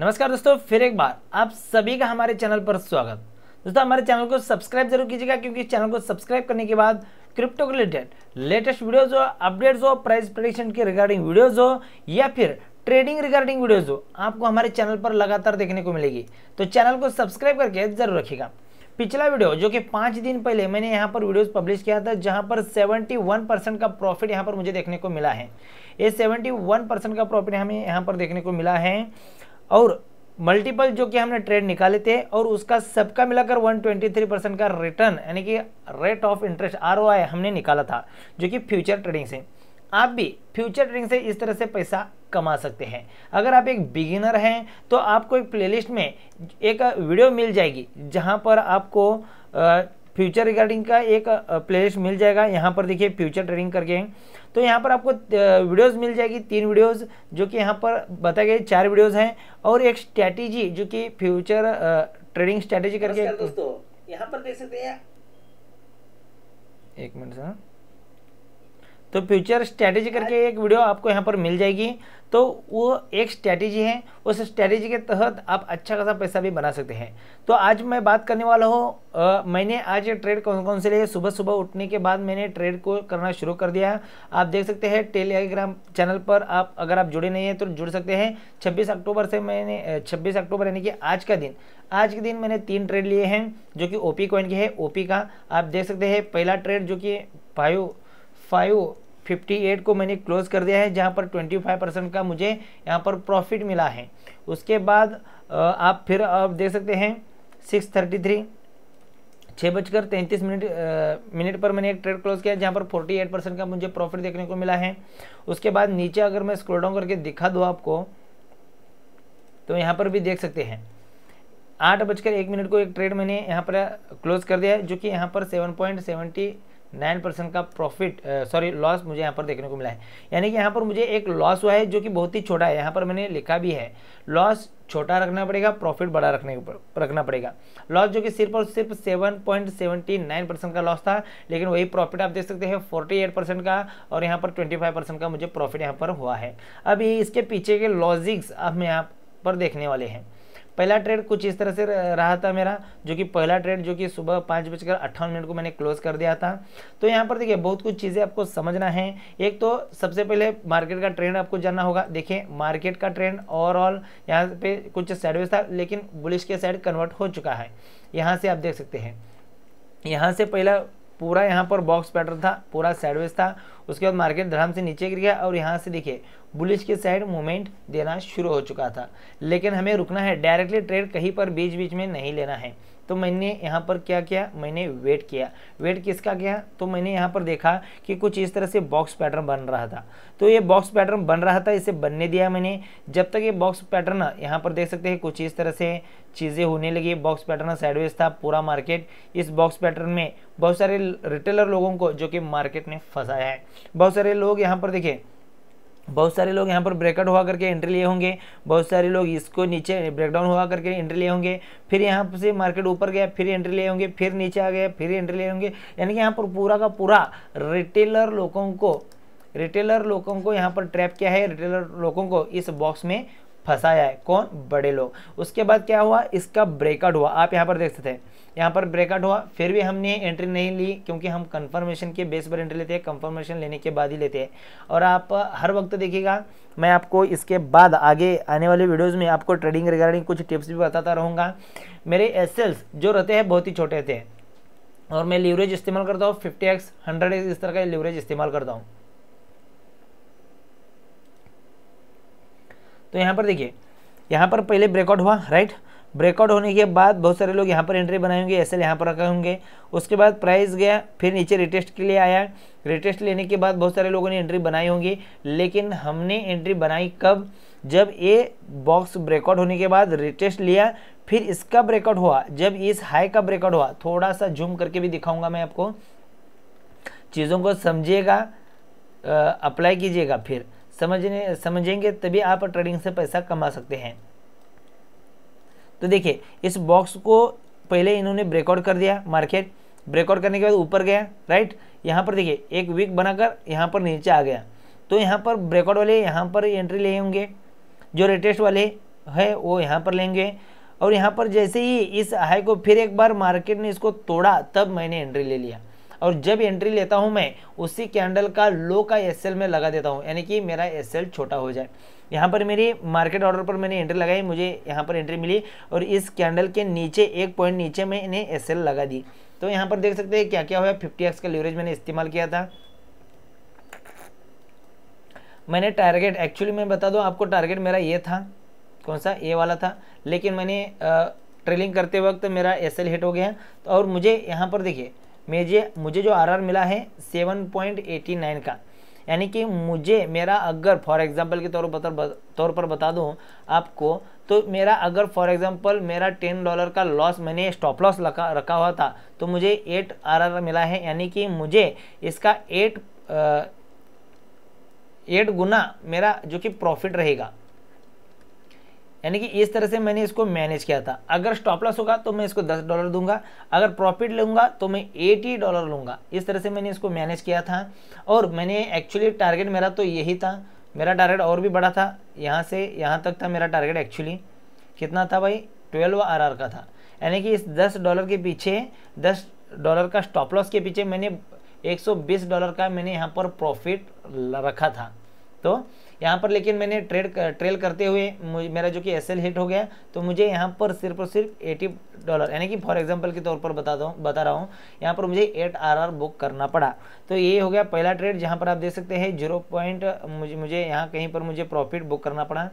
नमस्कार दोस्तों फिर एक बार आप सभी का हमारे चैनल पर स्वागत दोस्तों हमारे चैनल को सब्सक्राइब जरूर कीजिएगा क्योंकि चैनल को सब्सक्राइब करने के बाद क्रिप्टो के रिलेटेड लेटेस्ट वीडियोज हो अपडेट्स हो प्राइस प्रडिक्शन के रिगार्डिंग वीडियोज हो या फिर ट्रेडिंग रिगार्डिंग वीडियोज हो आपको हमारे चैनल पर लगातार देखने को मिलेगी तो चैनल को सब्सक्राइब करके जरूर रखिएगा पिछला वीडियो जो कि पाँच दिन पहले मैंने यहाँ पर वीडियोस पब्लिश किया था जहाँ पर 71 परसेंट का प्रॉफिट यहाँ पर मुझे देखने को मिला है ये 71 परसेंट का प्रॉफिट हमें यहाँ पर देखने को मिला है और मल्टीपल जो कि हमने ट्रेड निकाले थे और उसका सबका मिलाकर 123 परसेंट का रिटर्न यानी कि रेट ऑफ इंटरेस्ट आर हमने निकाला था जो कि फ्यूचर ट्रेडिंग से आप भी फ्यूचर ट्रेडिंग से इस तरह से पैसा कमा सकते हैं अगर आप एक बिगिनर हैं तो आपको एक प्लेलिस्ट में एक वीडियो मिल जाएगी जहां पर आपको फ्यूचर रिगार्डिंग का एक प्लेलिस्ट मिल जाएगा यहाँ पर देखिए फ्यूचर ट्रेडिंग करके तो यहाँ पर आपको वीडियोस मिल जाएगी तीन वीडियोस जो कि यहाँ पर बताए गए चार वीडियोस हैं और एक स्ट्रैटेजी जो कि फ्यूचर ट्रेडिंग स्ट्रैटेजी करके दोस्तों यहाँ पर देख सकते हैं एक मिनट सर तो फ्यूचर स्ट्रैटेजी करके एक वीडियो आपको यहाँ पर मिल जाएगी तो वो एक स्ट्रैटेजी है उस स्ट्रैटेजी के तहत आप अच्छा खासा पैसा भी बना सकते हैं तो आज मैं बात करने वाला हूँ मैंने आज ट्रेड कौन कौन से लिए सुबह सुबह उठने के बाद मैंने ट्रेड को करना शुरू कर दिया आप देख सकते हैं टेलीग्राम चैनल पर आप अगर आप जुड़े नहीं हैं तो जुड़ सकते हैं छब्बीस अक्टूबर से मैंने छब्बीस अक्टूबर यानी कि आज का दिन आज के दिन मैंने तीन ट्रेड लिए हैं जो कि ओपी कॉइन के है ओपी का आप देख सकते हैं पहला ट्रेड जो कि फाइव फाइव फिफ्टी एट को मैंने क्लोज़ कर दिया है जहाँ पर ट्वेंटी फाइव परसेंट का मुझे यहाँ पर प्रॉफिट मिला है उसके बाद आप फिर आप देख सकते हैं सिक्स थर्टी थ्री छः बजकर तैंतीस मिनट मिनट पर मैंने एक ट्रेड क्लोज किया जहाँ पर 48 परसेंट का मुझे प्रॉफिट देखने को मिला है उसके बाद नीचे अगर मैं स्क्रोल डाउन करके दिखा दूँ आपको तो यहाँ पर भी देख सकते हैं आठ बजकर एक मिनट को एक ट्रेड मैंने यहाँ पर क्लोज कर दिया है जो कि यहाँ पर seven point seventy nine percent का प्रॉफिट सॉरी लॉस मुझे यहाँ पर देखने को मिला है यानी कि यहाँ पर मुझे एक लॉस हुआ है जो कि बहुत ही छोटा है यहाँ पर मैंने लिखा भी है लॉस छोटा रखना पड़ेगा प्रॉफिट बड़ा रखने रखना पड़ेगा लॉस जो कि सिर्फ और सिर्फ seven point seventy nine percent का लॉस था लेकिन वही प्रॉफिट आप देख सकते हैं फोर्टी एट परसेंट का और यहाँ पर ट्वेंटी फाइव परसेंट का मुझे प्रॉफिट यहाँ पर हुआ है अब इसके पीछे के लॉजिक्स अब यहाँ पर देखने वाले हैं पहला ट्रेड कुछ इस तरह से रहा था मेरा जो कि पहला ट्रेड जो कि सुबह पाँच बजकर अट्ठावन मिनट को मैंने क्लोज कर दिया था तो यहाँ पर देखिए बहुत कुछ चीज़ें आपको समझना है एक तो सबसे पहले मार्केट का ट्रेंड आपको जानना होगा देखिए मार्केट का ट्रेंड ओवरऑल यहाँ पे कुछ साइडवेज था लेकिन बुलिश के साइड कन्वर्ट हो चुका है यहाँ से आप देख सकते हैं यहाँ से पहला पूरा यहाँ पर बॉक्स पैटर्न था पूरा साइडवेज था उसके बाद मार्केट धड़ाम से नीचे गिर गया और यहाँ से देखिए बुलिश की साइड मूवमेंट देना शुरू हो चुका था लेकिन हमें रुकना है डायरेक्टली ट्रेड कहीं पर बीच बीच में नहीं लेना है तो मैंने यहाँ पर क्या किया मैंने वेट किया वेट किसका किया तो मैंने यहाँ पर देखा कि कुछ इस तरह से बॉक्स पैटर्न बन रहा था तो ये बॉक्स पैटर्न बन रहा था इसे बनने दिया मैंने जब तक ये बॉक्स पैटर्न यहाँ पर देख सकते हैं कुछ इस तरह से चीज़ें होने लगी बॉक्स पैटर्न साइडवेज था पूरा मार्केट इस बॉक्स पैटर्न में बहुत सारे रिटेलर लोगों को जो कि मार्केट ने फंसाया है बहुत सारे लोग यहाँ पर देखें बहुत सारे लोग यहाँ पर ब्रेकआउट हुआ करके एंट्री लिए होंगे बहुत सारे लोग इसको नीचे ब्रेकडाउन हुआ करके एंट्री लिए होंगे फिर यहाँ से मार्केट ऊपर गया फिर एंट्री लिए होंगे फिर नीचे आ गया फिर एंट्री लिए होंगे यानी कि यहाँ पर पूरा का पूरा रिटेलर लोगों को रिटेलर लोगों को यहाँ पर ट्रैप किया है रिटेलर लोगों को इस बॉक्स में फंसाया है कौन बड़े लोग उसके बाद क्या हुआ इसका ब्रेकआउट हुआ आप यहाँ पर देख सकते हैं यहाँ पर ब्रेकआउट हुआ फिर भी हमने एंट्री नहीं ली क्योंकि हम कंफर्मेशन के बेस पर एंट्री लेते हैं कंफर्मेशन लेने के बाद ही लेते हैं और आप हर वक्त देखिएगा मैं आपको इसके बाद आगे आने वाले वीडियोस में आपको ट्रेडिंग रिगार्डिंग कुछ टिप्स भी बताता रहूँगा मेरे एस जो रहते हैं बहुत ही छोटे थे और मैं लीवरेज इस्तेमाल करता हूँ फिफ्टी एक्स हंड्रेड एक्स इस तरह का लीवरेज इस्तेमाल करता हूँ तो यहाँ पर देखिए यहाँ पर पहले ब्रेकआउट हुआ राइट ब्रेकआउट होने के बाद बहुत सारे लोग यहाँ पर एंट्री बनाएंगे ऐसे एल यहाँ पर रखे होंगे उसके बाद प्राइस गया फिर नीचे रिटेस्ट के लिए आया रिटेस्ट लेने के बाद बहुत सारे लोगों ने एंट्री बनाई होंगी लेकिन हमने एंट्री बनाई कब जब ये बॉक्स ब्रेकआउट होने के बाद रिटेस्ट लिया फिर इसका ब्रेकआउट हुआ जब इस हाई का ब्रेकआउट हुआ थोड़ा सा जूम करके भी दिखाऊंगा मैं आपको चीज़ों को समझिएगा अप्लाई कीजिएगा फिर समझने समझेंगे तभी आप ट्रेडिंग से पैसा कमा सकते हैं तो देखिए इस बॉक्स को पहले इन्होंने ब्रेकआउट कर दिया मार्केट ब्रेकआउट करने के बाद ऊपर गया राइट यहाँ पर देखिए एक वीक बनाकर यहाँ पर नीचे आ गया तो यहाँ पर ब्रेकआउट वाले यहाँ पर एंट्री ले होंगे जो रेटेस्ट वाले है वो यहाँ पर लेंगे और यहाँ पर जैसे ही इस हाई को फिर एक बार मार्केट ने इसको तोड़ा तब मैंने एंट्री ले लिया और जब एंट्री लेता हूँ मैं उसी कैंडल का लो का एस में लगा देता हूँ यानी कि मेरा एस छोटा हो जाए यहाँ पर मेरी मार्केट ऑर्डर पर मैंने एंट्री लगाई मुझे यहाँ पर एंट्री मिली और इस कैंडल के नीचे एक पॉइंट नीचे में इन्हें एस लगा दी तो यहाँ पर देख सकते हैं क्या क्या हुआ फिफ्टी एक्स का लीवरेज मैंने इस्तेमाल किया था मैंने टारगेट एक्चुअली मैं बता दूं आपको टारगेट मेरा ये था कौन सा ये वाला था लेकिन मैंने ट्रेलिंग करते वक्त मेरा एस हिट हो गया तो और मुझे यहाँ पर देखिए मुझे मुझे जो आर मिला है सेवन पॉइंट एटी नाइन का यानी कि मुझे मेरा अगर फॉर एग्ज़ाम्पल के तौर पर तौर पर बता दूँ आपको तो मेरा अगर फॉर एग्ज़ाम्पल मेरा टेन डॉलर का लॉस मैंने स्टॉप लॉस रखा रखा हुआ था तो मुझे एट आर मिला है यानी कि मुझे इसका एट एट गुना मेरा जो कि प्रॉफिट रहेगा यानी कि इस तरह से मैंने इसको मैनेज किया था अगर स्टॉप लॉस होगा तो मैं इसको 10 डॉलर दूंगा अगर प्रॉफिट लूंगा तो मैं 80 डॉलर लूंगा इस तरह से मैंने इसको मैनेज किया था और मैंने एक्चुअली टारगेट मेरा तो यही था मेरा टारगेट और भी बड़ा था यहाँ से यहाँ तक था मेरा टारगेट एक्चुअली कितना था भाई ट्वेल्व आर का था यानी कि इस दस डॉलर के पीछे दस डॉलर का स्टॉप लॉस के पीछे मैंने बीस डॉलर का मैंने यहाँ पर प्रॉफिट रखा था तो यहाँ पर लेकिन मैंने ट्रेड ट्रेल करते हुए मेरा जो कि एस हिट हो गया तो मुझे यहाँ पर सिर्फ और सिर्फ एटी डॉलर यानी कि फॉर एग्जाम्पल के तौर पर बता दूँ बता रहा हूँ यहाँ पर मुझे एट आर बुक करना पड़ा तो ये हो गया पहला ट्रेड जहाँ पर आप देख सकते हैं जीरो पॉइंट मुझे मुझे यहाँ कहीं पर मुझे प्रॉफिट बुक करना पड़ा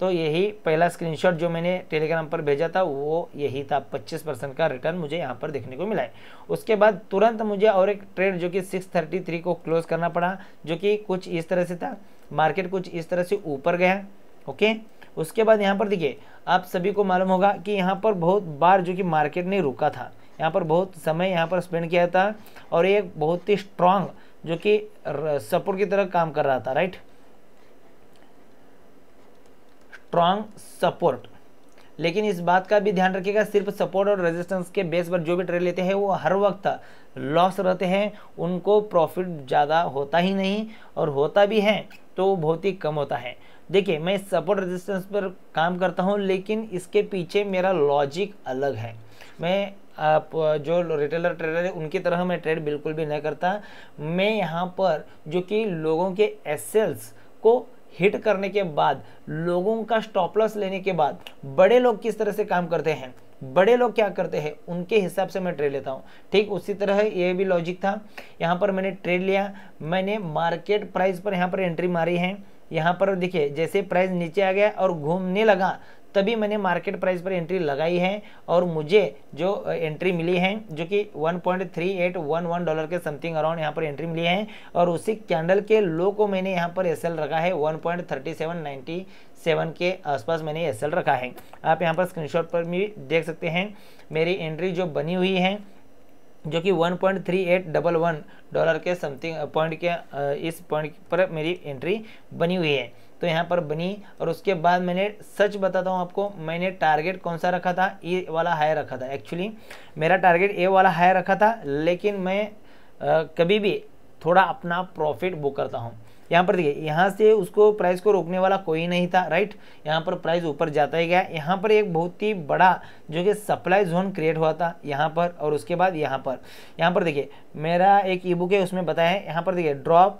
तो यही पहला स्क्रीनशॉट जो मैंने टेलीग्राम पर भेजा था वो यही था 25 परसेंट का रिटर्न मुझे यहाँ पर देखने को मिला है उसके बाद तुरंत मुझे और एक ट्रेड जो कि 633 को क्लोज करना पड़ा जो कि कुछ इस तरह से था मार्केट कुछ इस तरह से ऊपर गया ओके उसके बाद यहाँ पर देखिए आप सभी को मालूम होगा कि यहाँ पर बहुत बार जो कि मार्केट ने रुका था यहाँ पर बहुत समय यहाँ पर स्पेंड किया था और ये बहुत ही स्ट्रांग जो कि सपोर्ट की तरह काम कर रहा था राइट स्ट्रांग सपोर्ट लेकिन इस बात का भी ध्यान रखिएगा सिर्फ सपोर्ट और रेजिस्टेंस के बेस पर जो भी ट्रेड लेते हैं वो हर वक्त लॉस रहते हैं उनको प्रॉफिट ज़्यादा होता ही नहीं और होता भी है तो बहुत ही कम होता है देखिए मैं सपोर्ट रेजिस्टेंस पर काम करता हूँ लेकिन इसके पीछे मेरा लॉजिक अलग है मैं आप जो रिटेलर ट्रेडर है उनकी तरह मैं ट्रेड बिल्कुल भी नहीं करता मैं यहाँ पर जो कि लोगों के एसेल्स को हिट करने के बाद लोगों का स्टॉपलॉस लेने के बाद बड़े लोग किस तरह से काम करते हैं बड़े लोग क्या करते हैं उनके हिसाब से मैं ट्रेड लेता हूँ ठीक उसी तरह ये भी लॉजिक था यहाँ पर मैंने ट्रेड लिया मैंने मार्केट प्राइस पर यहाँ पर एंट्री मारी है यहाँ पर देखिए जैसे प्राइस नीचे आ गया और घूमने लगा तभी मैंने मार्केट प्राइस पर एंट्री लगाई है और मुझे जो एंट्री मिली है जो कि 1.3811 डॉलर के समथिंग अराउंड यहाँ पर एंट्री मिली है और उसी कैंडल के लो को मैंने यहाँ पर एस रखा है 1.3797 के आसपास मैंने एस रखा है आप यहाँ पर स्क्रीनशॉट पर भी देख सकते हैं मेरी एंट्री जो बनी हुई है जो कि 1.3811 डॉलर के समथिंग पॉइंट के इस पॉइंट पर मेरी एंट्री बनी हुई है तो यहाँ पर बनी और उसके बाद मैंने सच बताता हूँ आपको मैंने टारगेट कौन सा रखा था ए वाला हाई रखा था एक्चुअली मेरा टारगेट ए वाला हाई रखा था लेकिन मैं आ, कभी भी थोड़ा अपना प्रॉफिट बुक करता हूँ यहाँ पर देखिए यहाँ से उसको प्राइस को रोकने वाला कोई नहीं था राइट यहाँ पर प्राइस ऊपर जाता ही गया यहाँ पर एक बहुत ही बड़ा जो कि सप्लाई जोन क्रिएट हुआ था यहाँ पर और उसके बाद यहाँ पर यहाँ पर देखिए मेरा एक ई बुक है उसमें बताया है यहाँ पर देखिए ड्रॉप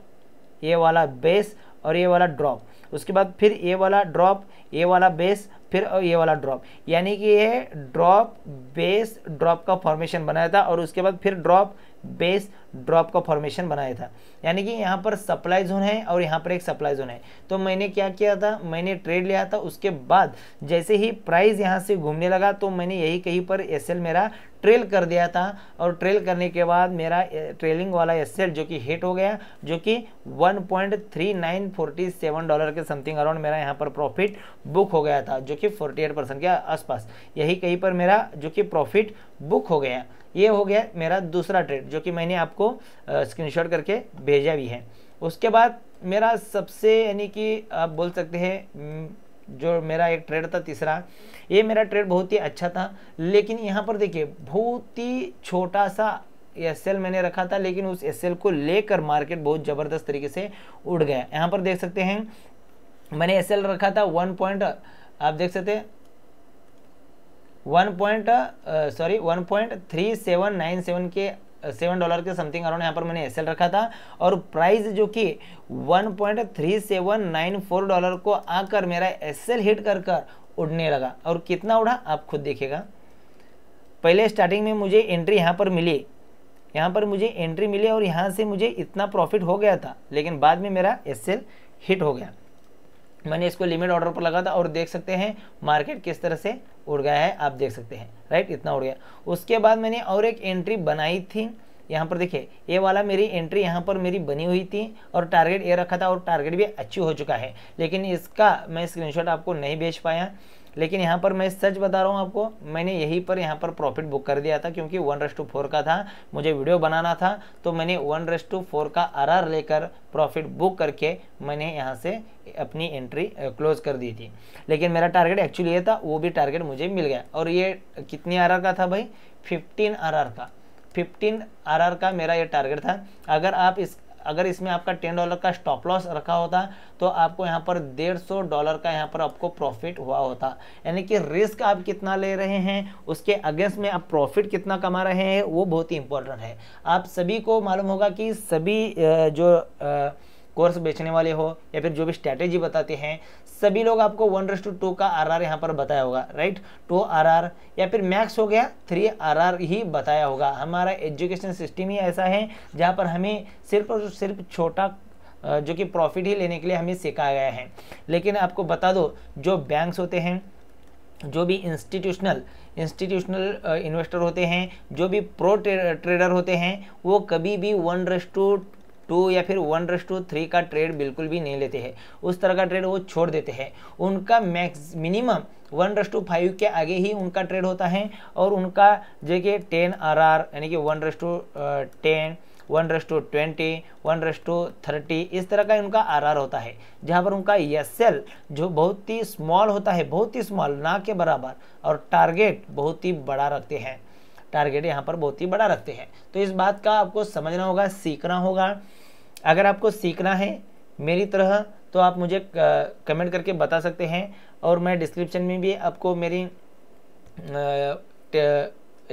ये वाला बेस और ये वाला ड्रॉप उसके बाद फिर ए वाला ड्रॉप ए वाला बेस फिर ये वाला ड्रॉप यानी कि ये ड्रॉप बेस ड्रॉप का फॉर्मेशन बनाया था और उसके बाद फिर ड्रॉप बेस ड्रॉप का फॉर्मेशन बनाया था यानी कि यहाँ पर सप्लाई जोन है और यहाँ पर एक सप्लाई जोन है तो मैंने क्या किया था मैंने ट्रेड लिया था उसके बाद जैसे ही प्राइस यहाँ से घूमने लगा तो मैंने यही कहीं पर एस मेरा ट्रेल कर दिया था और ट्रेल करने के बाद मेरा ट्रेलिंग वाला एस जो कि हिट हो गया जो कि 1.3947 डॉलर के समथिंग अराउंड मेरा यहाँ पर प्रॉफिट बुक हो गया था जो कि 48 परसेंट के आसपास यही कहीं पर मेरा जो कि प्रॉफिट बुक हो गया ये हो गया मेरा दूसरा ट्रेड जो कि मैंने आपको आपको स्क्रीनशॉट करके भेजा भी है उसके बाद मेरा सबसे यानी कि आप बोल सकते हैं जो मेरा एक ट्रेड था तीसरा ये मेरा ट्रेड बहुत ही अच्छा था लेकिन यहाँ पर देखिए बहुत ही छोटा सा एस एल मैंने रखा था लेकिन उस एस एल को लेकर मार्केट बहुत ज़बरदस्त तरीके से उड़ गया यहाँ पर देख सकते हैं मैंने एस एल रखा था वन पॉइंट आप देख सकते हैं one point sorry one point three seven nine seven के सेवन डॉलर के समथिंग अराउंड यहाँ पर मैंने एस रखा था और प्राइस जो कि 1.3794 डॉलर को आकर मेरा एस हिट कर कर उड़ने लगा और कितना उड़ा आप खुद देखेगा पहले स्टार्टिंग में मुझे एंट्री यहाँ पर मिली यहाँ पर मुझे एंट्री मिली और यहाँ से मुझे इतना प्रॉफिट हो गया था लेकिन बाद में मेरा एस हिट हो गया मैंने इसको लिमिट ऑर्डर पर लगा था और देख सकते हैं मार्केट किस तरह से उड़ गया है आप देख सकते हैं राइट इतना उड़ गया उसके बाद मैंने और एक एंट्री बनाई थी यहाँ पर देखिए ये वाला मेरी एंट्री यहाँ पर मेरी बनी हुई थी और टारगेट ये रखा था और टारगेट भी अच्छी हो चुका है लेकिन इसका मैं स्क्रीनशॉट आपको नहीं भेज पाया लेकिन यहाँ पर मैं सच बता रहा हूँ आपको मैंने यहीं पर यहाँ पर प्रॉफिट बुक कर दिया था क्योंकि वन रेस टू फोर का था मुझे वीडियो बनाना था तो मैंने वन रेस टू फोर का आर लेकर प्रॉफिट बुक करके मैंने यहाँ से अपनी एंट्री क्लोज कर दी थी लेकिन मेरा टारगेट एक्चुअली ये था वो भी टारगेट मुझे मिल गया और ये कितनी आर का था भाई फिफ्टीन आर का फिफ्टीन आर का मेरा ये टारगेट था अगर आप इस अगर इसमें आपका टेन डॉलर का स्टॉप लॉस रखा होता तो आपको यहाँ पर डेढ़ सौ डॉलर का यहाँ पर आपको प्रॉफिट हुआ होता यानी कि रिस्क आप कितना ले रहे हैं उसके अगेंस्ट में आप प्रॉफिट कितना कमा रहे हैं वो बहुत ही इंपॉर्टेंट है आप सभी को मालूम होगा कि सभी जो आ, कोर्स बेचने वाले हो या फिर जो भी स्ट्रैटेजी बताते हैं सभी लोग आपको one is to two two R R यहाँ पर बताया होगा राइट टू आर आर या फिर मैक्स हो गया थ्री आर आर ही बताया होगा हमारा एजुकेशन सिस्टम ही ऐसा है जहाँ पर हमें सिर्फ और सिर्फ छोटा जो कि प्रॉफिट ही लेने के लिए हमें सिखाया गया है लेकिन आपको बता दो जो बैंक्स होते हैं जो भी इंस्टीट्यूशनल इंस्टीट्यूशनल इन्वेस्टर होते हैं जो भी प्रो ट्रेडर होते हैं वो कभी भी वन रेस टू टू या फिर वन रस टू थ्री का ट्रेड बिल्कुल भी नहीं लेते हैं उस तरह का ट्रेड वो छोड़ देते हैं उनका max minimum one is to five के आगे ही उनका ट्रेड होता है और उनका जो कि टेन आर आर यानी कि one is to ten one is to twenty one is to thirty इस तरह का उनका आर आर होता है जहाँ पर उनका एस एल जो बहुत ही स्मॉल होता है बहुत ही स्मॉल ना के बराबर और टारगेट बहुत ही बड़ा रखते हैं टारगेट यहाँ पर बहुत ही बड़ा रखते हैं तो इस बात का आपको समझना होगा सीखना होगा अगर आपको सीखना है मेरी तरह तो आप मुझे कमेंट करके बता सकते हैं और मैं डिस्क्रिप्शन में भी आपको मेरी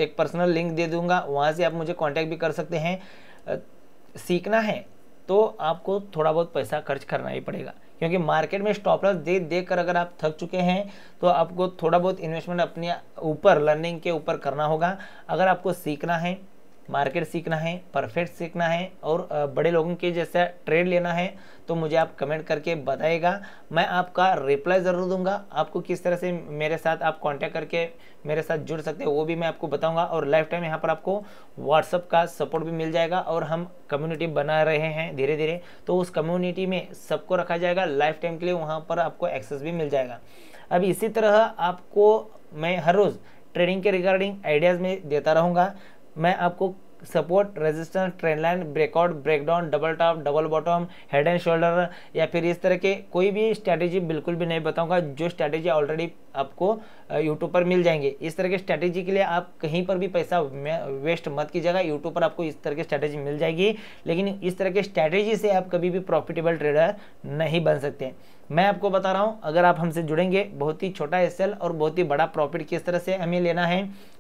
एक पर्सनल लिंक दे दूंगा वहाँ से आप मुझे कांटेक्ट भी कर सकते हैं सीखना है तो आपको थोड़ा बहुत पैसा खर्च करना ही पड़ेगा क्योंकि मार्केट में स्टॉप लॉस दे देख कर अगर आप थक चुके हैं तो आपको थोड़ा बहुत इन्वेस्टमेंट अपने ऊपर लर्निंग के ऊपर करना होगा अगर आपको सीखना है मार्केट सीखना है परफेक्ट सीखना है और बड़े लोगों के जैसा ट्रेड लेना है तो मुझे आप कमेंट करके बताइएगा मैं आपका रिप्लाई ज़रूर दूंगा आपको किस तरह से मेरे साथ आप कांटेक्ट करके मेरे साथ जुड़ सकते हैं वो भी मैं आपको बताऊंगा और लाइफ टाइम यहाँ पर आपको व्हाट्सअप का सपोर्ट भी मिल जाएगा और हम कम्युनिटी बना रहे हैं धीरे धीरे तो उस कम्युनिटी में सबको रखा जाएगा लाइफ टाइम के लिए वहाँ पर आपको एक्सेस भी मिल जाएगा अब इसी तरह आपको मैं हर रोज़ ट्रेडिंग के रिगार्डिंग आइडियाज़ में देता रहूँगा मैं आपको support resistance trend line breakout breakdown double top double bottom head and shoulder या फिर इस तरह के कोई भी स्ट्रैटेजी बिल्कुल भी नहीं बताऊंगा जो स्ट्रैटेजी ऑलरेडी आपको यूट्यूब पर मिल जाएंगे इस तरह के स्ट्रैटेजी के लिए आप कहीं पर भी पैसा वेस्ट मत कीजिएगा यूट्यूब पर आपको इस तरह की स्ट्रैटेजी मिल जाएगी लेकिन इस तरह के स्ट्रैटेजी से आप कभी भी प्रॉफिटेबल ट्रेडर नहीं बन सकते मैं आपको बता रहा हूँ अगर आप हमसे जुड़ेंगे बहुत ही छोटा एस और बहुत ही बड़ा प्रॉफिट किस तरह से हमें लेना है